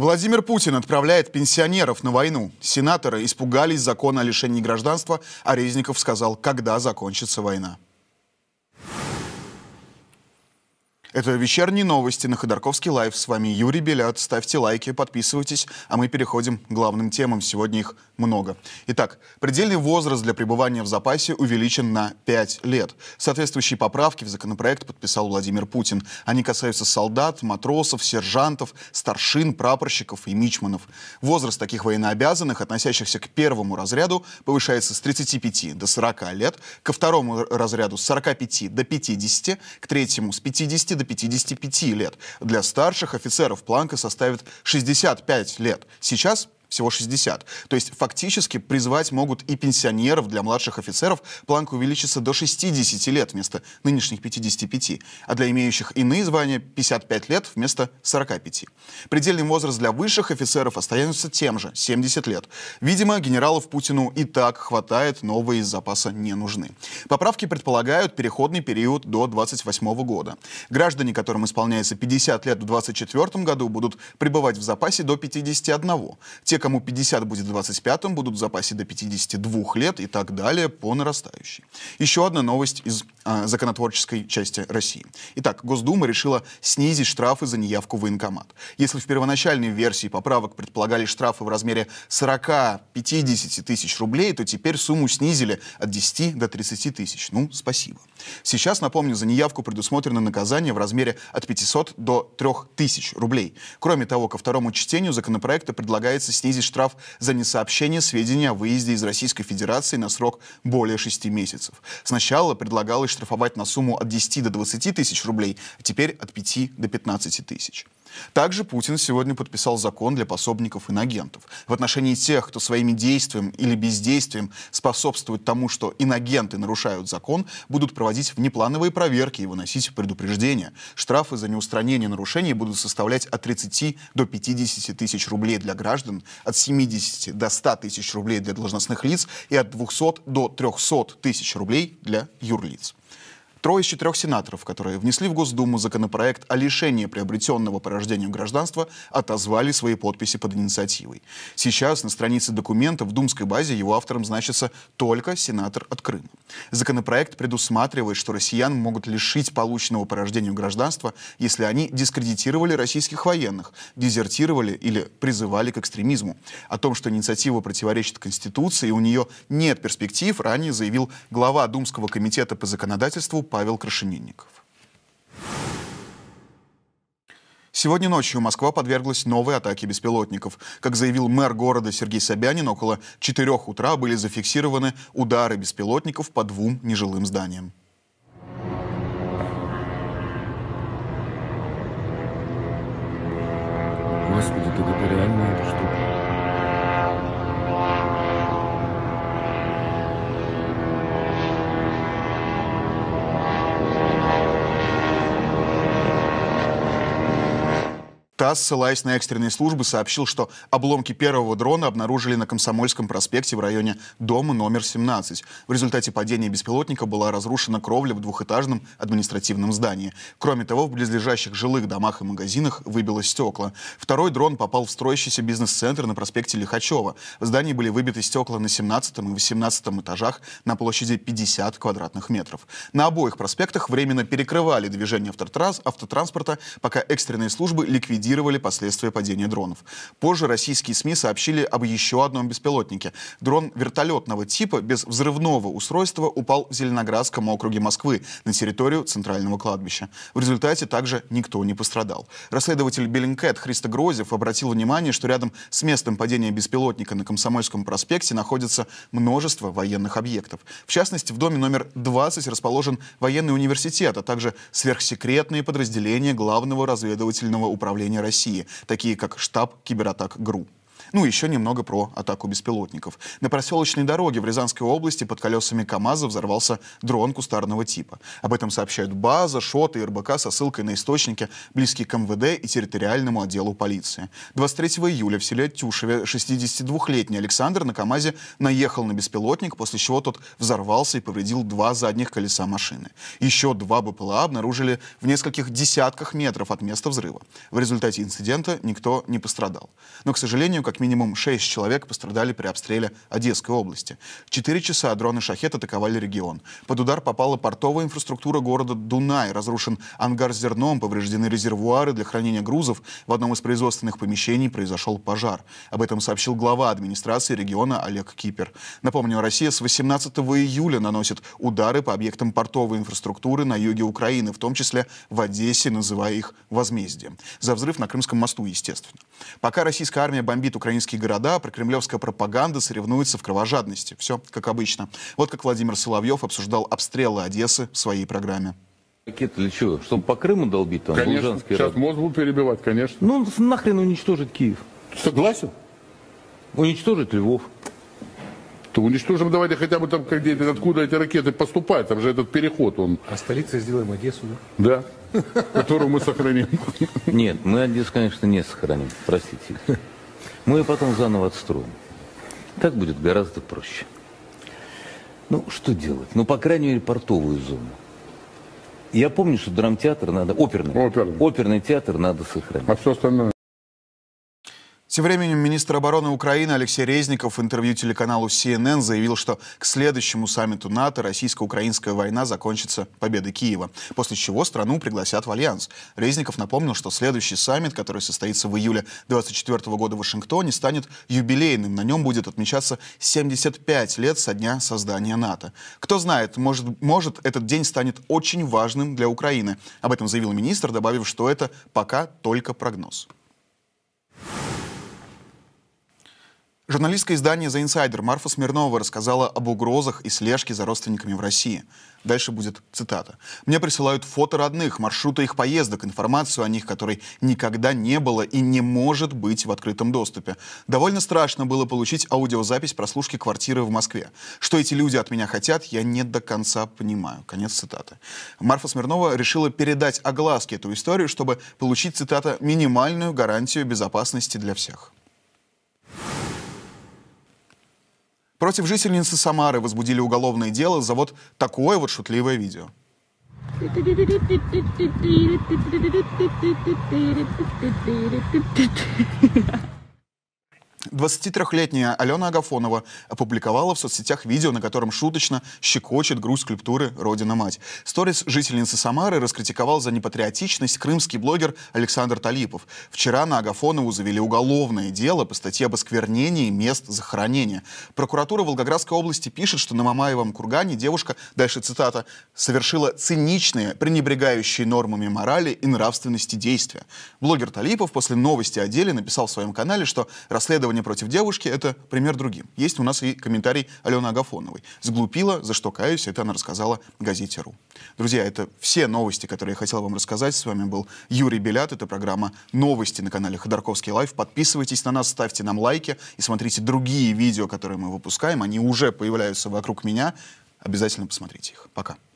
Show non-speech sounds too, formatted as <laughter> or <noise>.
Владимир Путин отправляет пенсионеров на войну. Сенаторы испугались закона о лишении гражданства, а Резников сказал, когда закончится война. Это «Вечерние новости» на Ходорковский лайв. С вами Юрий Белят. Ставьте лайки, подписывайтесь, а мы переходим к главным темам. Сегодня их много. Итак, предельный возраст для пребывания в запасе увеличен на 5 лет. Соответствующие поправки в законопроект подписал Владимир Путин. Они касаются солдат, матросов, сержантов, старшин, прапорщиков и мичманов. Возраст таких военнообязанных, относящихся к первому разряду, повышается с 35 до 40 лет, ко второму разряду с 45 до 50, к третьему с 50 до 55 лет. Для старших офицеров планка составит 65 лет. Сейчас всего 60. То есть фактически призвать могут и пенсионеров для младших офицеров, планка увеличится до 60 лет вместо нынешних 55, а для имеющих иные звания 55 лет вместо 45. Предельный возраст для высших офицеров остается тем же – 70 лет. Видимо, генералов Путину и так хватает, новые из запаса не нужны. Поправки предполагают переходный период до 28 года. Граждане, которым исполняется 50 лет в 24 году, будут пребывать в запасе до 51. Те, кому 50 будет в 25-м, будут в запасе до 52 лет и так далее по нарастающей. Еще одна новость из а, законотворческой части России. Итак, Госдума решила снизить штрафы за неявку в военкомат. Если в первоначальной версии поправок предполагали штрафы в размере 40-50 тысяч рублей, то теперь сумму снизили от 10 до 30 тысяч. Ну, спасибо. Сейчас, напомню, за неявку предусмотрено наказание в размере от 500 до 3000 рублей. Кроме того, ко второму чтению законопроекта предлагается снизить штраф за несообщение сведений о выезде из Российской Федерации на срок более 6 месяцев. Сначала предлагалось, штрафовать на сумму от 10 до 20 тысяч рублей, а теперь от 5 до 15 тысяч. Также Путин сегодня подписал закон для пособников инагентов. В отношении тех, кто своими действием или бездействием способствует тому, что инагенты нарушают закон, будут проводить внеплановые проверки и выносить предупреждения. Штрафы за неустранение нарушений будут составлять от 30 до 50 тысяч рублей для граждан, от 70 до 100 тысяч рублей для должностных лиц и от 200 до 300 тысяч рублей для юрлиц. Трое из четырех сенаторов, которые внесли в Госдуму законопроект о лишении приобретенного по рождению гражданства, отозвали свои подписи под инициативой. Сейчас на странице документа в думской базе его автором значится только сенатор от Крыма. Законопроект предусматривает, что россиян могут лишить полученного по рождению гражданства, если они дискредитировали российских военных, дезертировали или призывали к экстремизму. О том, что инициатива противоречит Конституции и у нее нет перспектив, ранее заявил глава Думского комитета по законодательству Павел Крашенинников. Сегодня ночью Москва подверглась новой атаке беспилотников. Как заявил мэр города Сергей Собянин, около 4 утра были зафиксированы удары беспилотников по двум нежилым зданиям. ТАСС, ссылаясь на экстренные службы, сообщил, что обломки первого дрона обнаружили на Комсомольском проспекте в районе дома номер 17. В результате падения беспилотника была разрушена кровля в двухэтажном административном здании. Кроме того, в близлежащих жилых домах и магазинах выбило стекла. Второй дрон попал в строящийся бизнес-центр на проспекте Лихачева. В здании были выбиты стекла на 17 и 18 этажах на площади 50 квадратных метров. На обоих проспектах временно перекрывали движение автотранспорта, пока экстренные службы ликвидировали минимизировали последствия падения дронов. Позже российские СМИ сообщили об еще одном беспилотнике. Дрон вертолетного типа без взрывного устройства упал в Зеленоградском округе Москвы на территорию центрального кладбища. В результате также никто не пострадал. Расследователь Беллингкэт Христо Грозев обратил внимание, что рядом с местом падения беспилотника на Комсомольском проспекте находится множество военных объектов. В частности, в доме номер 20 расположен военный университет, а также сверхсекретные подразделения Главного разведывательного управления России, такие как штаб кибератак ГРУ. Ну, еще немного про атаку беспилотников. На проселочной дороге в Рязанской области под колесами КАМАЗа взорвался дрон кустарного типа. Об этом сообщают БАЗа, ШОТ и РБК со ссылкой на источники, близкие к МВД и территориальному отделу полиции. 23 июля в селе Тюшеве 62-летний Александр на КАМАЗе наехал на беспилотник, после чего тот взорвался и повредил два задних колеса машины. Еще два БПЛА обнаружили в нескольких десятках метров от места взрыва. В результате инцидента никто не пострадал. Но, к сожалению, как минимум шесть человек пострадали при обстреле Одесской области. Четыре часа дроны «Шахет» атаковали регион. Под удар попала портовая инфраструктура города Дунай. Разрушен ангар с зерном, повреждены резервуары для хранения грузов. В одном из производственных помещений произошел пожар. Об этом сообщил глава администрации региона Олег Кипер. Напомню, Россия с 18 июля наносит удары по объектам портовой инфраструктуры на юге Украины, в том числе в Одессе, называя их возмездием. За взрыв на Крымском мосту, естественно. Пока российская армия бомбит Украину, украинские города, а прокремлевская пропаганда соревнуется в кровожадности. Все как обычно. Вот как Владимир Соловьев обсуждал обстрелы Одессы в своей программе. Ракеты для чего? Чтобы по Крыму долбить там? Конечно, сейчас район. мозг будут перебивать, конечно. Ну, нахрен уничтожить Киев? Согласен. Уничтожить Львов. То уничтожим, давайте хотя бы там, где, откуда эти ракеты поступают, там же этот переход, он... А столица сделаем Одессу, да? Да, <laughs> которую мы сохраним. Нет, мы Одессу, конечно, не сохраним, простите. Мы ее потом заново отстроим. Так будет гораздо проще. Ну, что делать? Ну, по крайней мере, портовую зону. Я помню, что драмтеатр надо... Оперный. Оперный. Оперный театр надо сохранить. А все остальное? Тем временем министр обороны Украины Алексей Резников в интервью телеканалу CNN заявил, что к следующему саммиту НАТО российско-украинская война закончится победой Киева, после чего страну пригласят в Альянс. Резников напомнил, что следующий саммит, который состоится в июле 2024 года в Вашингтоне, станет юбилейным. На нем будет отмечаться 75 лет со дня создания НАТО. Кто знает, может, может этот день станет очень важным для Украины. Об этом заявил министр, добавив, что это пока только прогноз. Журналистка издания «The Insider» Марфа Смирнова рассказала об угрозах и слежке за родственниками в России. Дальше будет цитата. «Мне присылают фото родных, маршруты их поездок, информацию о них, которой никогда не было и не может быть в открытом доступе. Довольно страшно было получить аудиозапись прослушки квартиры в Москве. Что эти люди от меня хотят, я не до конца понимаю». Конец цитаты. Марфа Смирнова решила передать огласке эту историю, чтобы получить, цитата, «минимальную гарантию безопасности для всех». Против жительницы Самары возбудили уголовное дело за вот такое вот шутливое видео. <laughs> 23-летняя Алена Агафонова опубликовала в соцсетях видео, на котором шуточно щекочет грудь скульптуры «Родина-мать». Сторис жительницы Самары раскритиковал за непатриотичность крымский блогер Александр Талипов. Вчера на Агафонову завели уголовное дело по статье об осквернении мест захоронения. Прокуратура Волгоградской области пишет, что на Мамаевом кургане девушка, дальше цитата, «совершила циничные, пренебрегающие нормами морали и нравственности действия». Блогер Талипов после новости о деле написал в своем канале, что расследование преследование против девушки — это пример другим. Есть у нас и комментарий Алены Агафоновой. «Сглупила, за что каюсь», это она рассказала газете «Ру». Друзья, это все новости, которые я хотел вам рассказать. С вами был Юрий Белят. Это программа «Новости» на канале «Ходорковский лайф». Подписывайтесь на нас, ставьте нам лайки и смотрите другие видео, которые мы выпускаем. Они уже появляются вокруг меня. Обязательно посмотрите их. Пока.